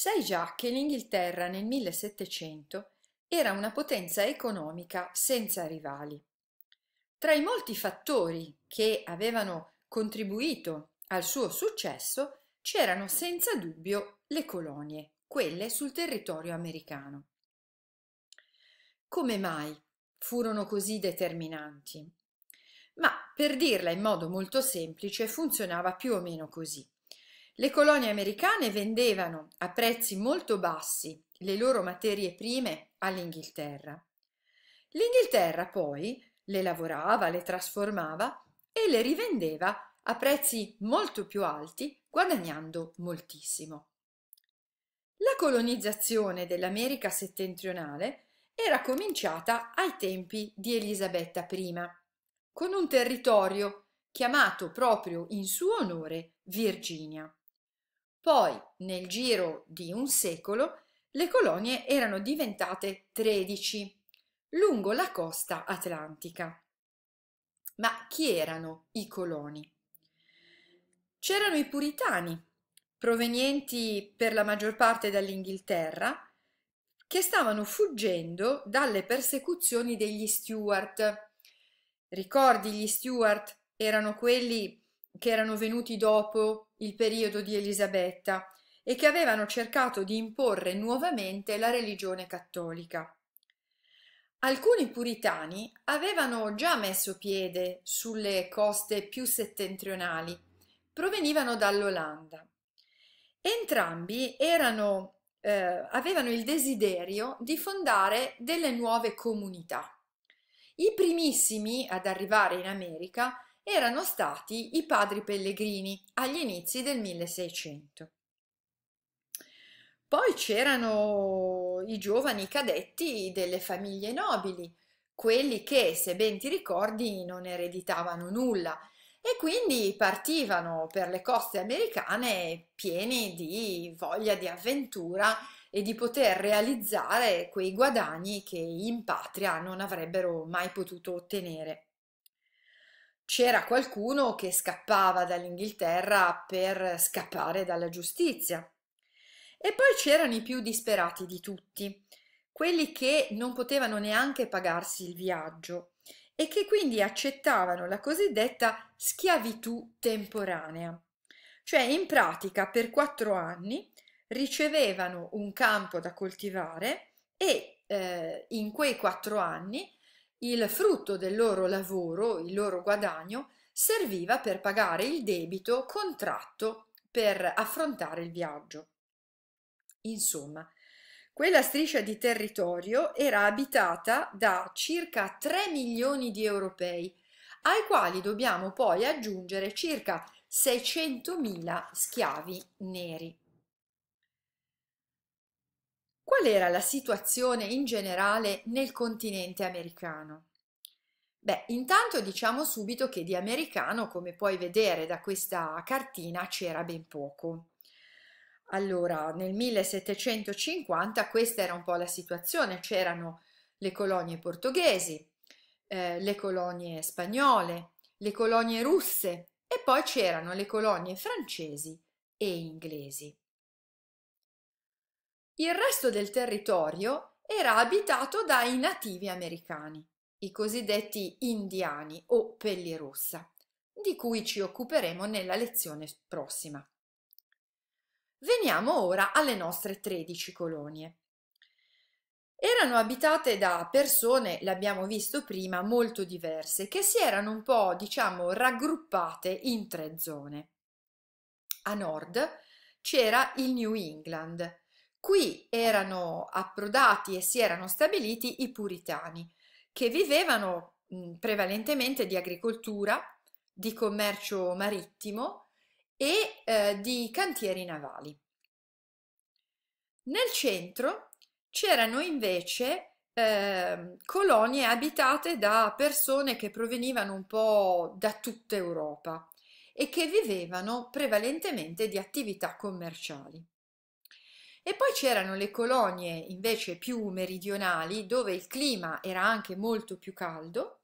Sai già che l'Inghilterra nel 1700 era una potenza economica senza rivali. Tra i molti fattori che avevano contribuito al suo successo c'erano senza dubbio le colonie, quelle sul territorio americano. Come mai furono così determinanti? Ma per dirla in modo molto semplice funzionava più o meno così. Le colonie americane vendevano a prezzi molto bassi le loro materie prime all'Inghilterra. L'Inghilterra poi le lavorava, le trasformava e le rivendeva a prezzi molto più alti, guadagnando moltissimo. La colonizzazione dell'America settentrionale era cominciata ai tempi di Elisabetta I, con un territorio chiamato proprio in suo onore Virginia. Poi, nel giro di un secolo, le colonie erano diventate 13 lungo la costa atlantica. Ma chi erano i coloni? C'erano i puritani, provenienti per la maggior parte dall'Inghilterra, che stavano fuggendo dalle persecuzioni degli Stuart. Ricordi, gli Stuart erano quelli che erano venuti dopo il periodo di Elisabetta e che avevano cercato di imporre nuovamente la religione cattolica. Alcuni puritani avevano già messo piede sulle coste più settentrionali, provenivano dall'Olanda. Entrambi erano, eh, avevano il desiderio di fondare delle nuove comunità. I primissimi ad arrivare in America erano stati i padri pellegrini agli inizi del 1600. Poi c'erano i giovani cadetti delle famiglie nobili, quelli che, se ben ti ricordi, non ereditavano nulla e quindi partivano per le coste americane pieni di voglia di avventura e di poter realizzare quei guadagni che in patria non avrebbero mai potuto ottenere c'era qualcuno che scappava dall'Inghilterra per scappare dalla giustizia. E poi c'erano i più disperati di tutti, quelli che non potevano neanche pagarsi il viaggio e che quindi accettavano la cosiddetta schiavitù temporanea. Cioè in pratica per quattro anni ricevevano un campo da coltivare e eh, in quei quattro anni il frutto del loro lavoro, il loro guadagno, serviva per pagare il debito contratto per affrontare il viaggio. Insomma, quella striscia di territorio era abitata da circa 3 milioni di europei, ai quali dobbiamo poi aggiungere circa 600.000 schiavi neri qual era la situazione in generale nel continente americano? Beh, intanto diciamo subito che di americano, come puoi vedere da questa cartina, c'era ben poco. Allora, nel 1750 questa era un po' la situazione, c'erano le colonie portoghesi, eh, le colonie spagnole, le colonie russe e poi c'erano le colonie francesi e inglesi. Il resto del territorio era abitato dai nativi americani, i cosiddetti indiani o pellirossa, di cui ci occuperemo nella lezione prossima. Veniamo ora alle nostre 13 colonie. Erano abitate da persone, l'abbiamo visto prima, molto diverse, che si erano un po', diciamo, raggruppate in tre zone. A nord c'era il New England, Qui erano approdati e si erano stabiliti i puritani, che vivevano mhmm, prevalentemente di agricoltura, di commercio marittimo e eh, di cantieri navali. Nel centro c'erano invece eh, colonie abitate da persone che provenivano un po' da tutta Europa e che vivevano prevalentemente di attività commerciali. E poi c'erano le colonie invece più meridionali, dove il clima era anche molto più caldo,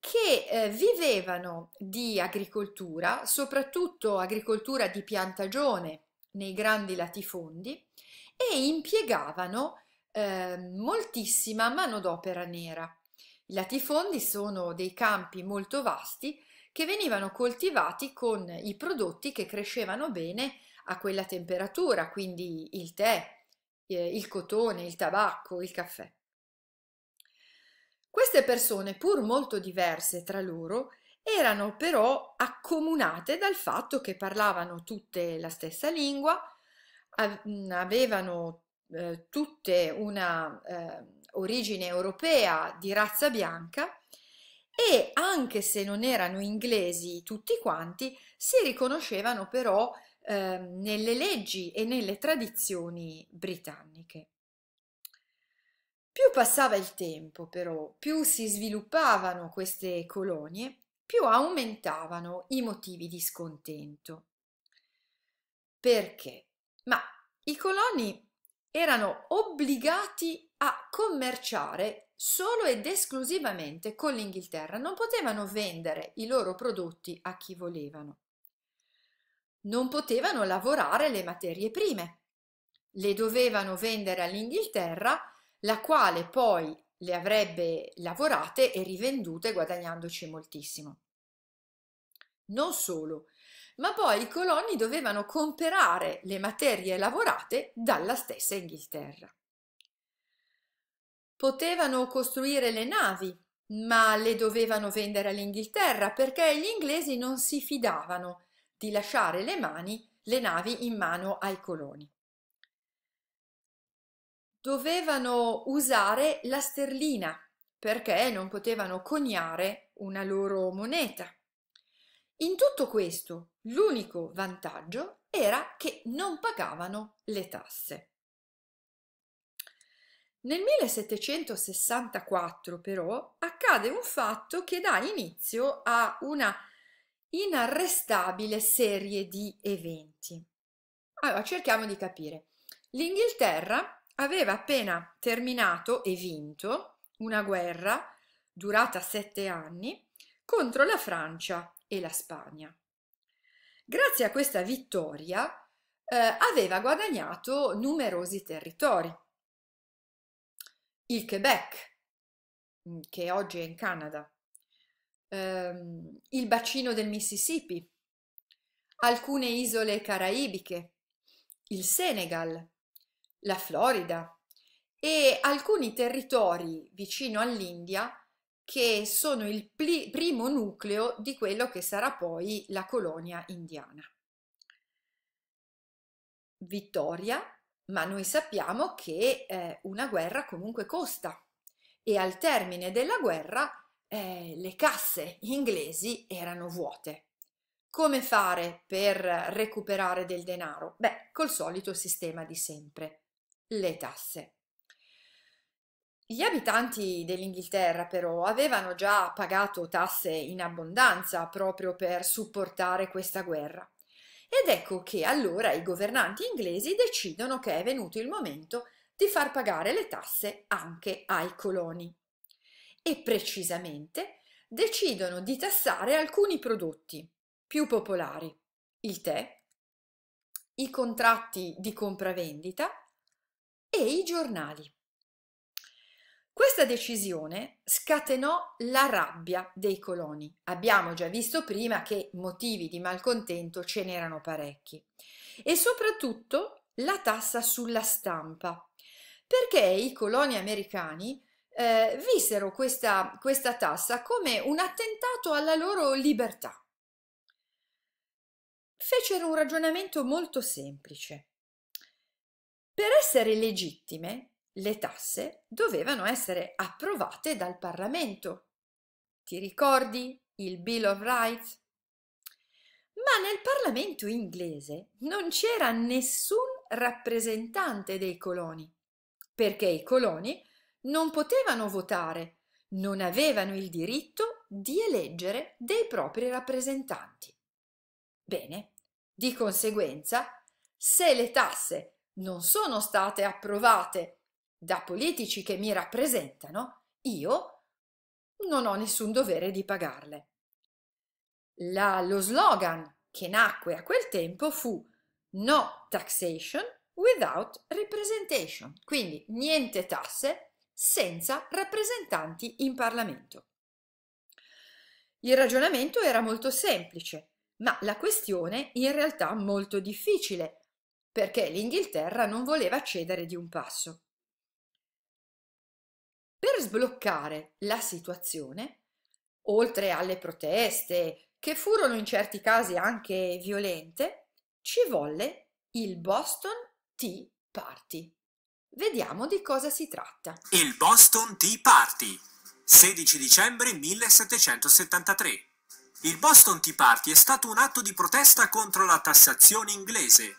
che eh, vivevano di agricoltura, soprattutto agricoltura di piantagione nei grandi latifondi, e impiegavano eh, moltissima manodopera nera. I latifondi sono dei campi molto vasti che venivano coltivati con i prodotti che crescevano bene a quella temperatura, quindi il tè, eh, il cotone, il tabacco, il caffè. Queste persone, pur molto diverse tra loro, erano però accomunate dal fatto che parlavano tutte la stessa lingua, mm, avevano eh, tutte una eh, origine europea di razza bianca e anche se non erano inglesi tutti quanti, si riconoscevano però eh, nelle leggi e nelle tradizioni britanniche. Più passava il tempo però, più si sviluppavano queste colonie, più aumentavano i motivi di scontento. Perché? Ma i coloni erano obbligati a commerciare solo ed esclusivamente con l'Inghilterra, non potevano vendere i loro prodotti a chi volevano. Non potevano lavorare le materie prime, le dovevano vendere all'Inghilterra, la quale poi le avrebbe lavorate e rivendute guadagnandoci moltissimo. Non solo, ma poi i coloni dovevano comprare le materie lavorate dalla stessa Inghilterra. Potevano costruire le navi, ma le dovevano vendere all'Inghilterra perché gli inglesi non si fidavano di lasciare le mani, le navi in mano ai coloni. Dovevano usare la sterlina perché non potevano coniare una loro moneta. In tutto questo, l'unico vantaggio era che non pagavano le tasse. Nel 1764 però accade un fatto che dà inizio a una inarrestabile serie di eventi. Allora cerchiamo di capire. L'Inghilterra aveva appena terminato e vinto una guerra durata sette anni contro la Francia e la Spagna. Grazie a questa vittoria eh, aveva guadagnato numerosi territori il Quebec, mhmm, che oggi è in Canada, ehm, il bacino del Mississippi, alcune isole caraibiche, il Senegal, la Florida e alcuni territori vicino all'India che sono il primo nucleo di quello che sarà poi la colonia indiana. Vittoria ma noi sappiamo che eh, una guerra comunque costa e al termine della guerra eh, le casse inglesi erano vuote. Come fare per recuperare del denaro? Beh, col solito sistema di sempre, le tasse. Gli abitanti dell'Inghilterra però avevano già pagato tasse in abbondanza proprio per supportare questa guerra ed ecco che allora i governanti inglesi decidono che è venuto il momento di far pagare le tasse anche ai coloni. E precisamente decidono di tassare alcuni prodotti più popolari, il tè, i contratti di compravendita e i giornali. Questa decisione scatenò la rabbia dei coloni. Abbiamo già visto prima che motivi di malcontento ce n'erano parecchi. E soprattutto la tassa sulla stampa, perché i coloni americani eh, vissero questa, questa tassa come un attentato alla loro libertà. Fecero un ragionamento molto semplice. Per essere legittime, le tasse dovevano essere approvate dal Parlamento. Ti ricordi il Bill of Rights? Ma nel Parlamento inglese non c'era nessun rappresentante dei coloni, perché i coloni non potevano votare, non avevano il diritto di eleggere dei propri rappresentanti. Bene, di conseguenza, se le tasse non sono state approvate da politici che mi rappresentano, io non ho nessun dovere di pagarle. La, lo slogan che nacque a quel tempo fu No taxation without representation, quindi niente tasse senza rappresentanti in Parlamento. Il ragionamento era molto semplice, ma la questione in realtà molto difficile, perché l'Inghilterra non voleva cedere di un passo sbloccare la situazione, oltre alle proteste, che furono in certi casi anche violente, ci volle il Boston Tea Party. Vediamo di cosa si tratta. Il Boston Tea Party, 16 dicembre 1773. Il Boston Tea Party è stato un atto di protesta contro la tassazione inglese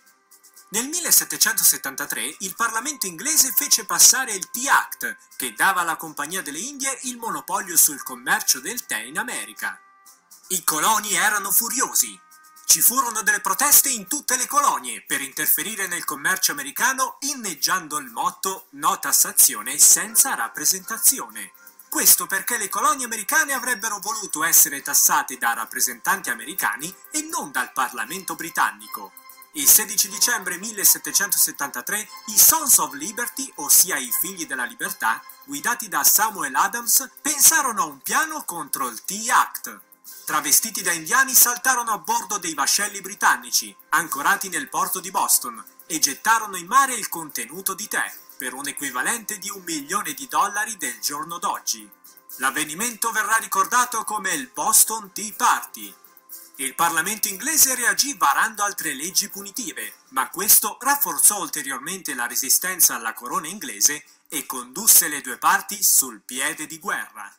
nel 1773 il Parlamento inglese fece passare il Tea Act, che dava alla Compagnia delle Indie il monopolio sul commercio del tè in America. I coloni erano furiosi. Ci furono delle proteste in tutte le colonie per interferire nel commercio americano inneggiando il motto no tassazione senza rappresentazione. Questo perché le colonie americane avrebbero voluto essere tassate da rappresentanti americani e non dal Parlamento britannico. Il 16 dicembre 1773 i Sons of Liberty, ossia i figli della libertà, guidati da Samuel Adams, pensarono a un piano contro il Tea Act. Travestiti da indiani saltarono a bordo dei vascelli britannici, ancorati nel porto di Boston, e gettarono in mare il contenuto di tè, per un equivalente di un milione di dollari del giorno d'oggi. L'avvenimento verrà ricordato come il Boston Tea Party, il Parlamento inglese reagì varando altre leggi punitive, ma questo rafforzò ulteriormente la resistenza alla corona inglese e condusse le due parti sul piede di guerra.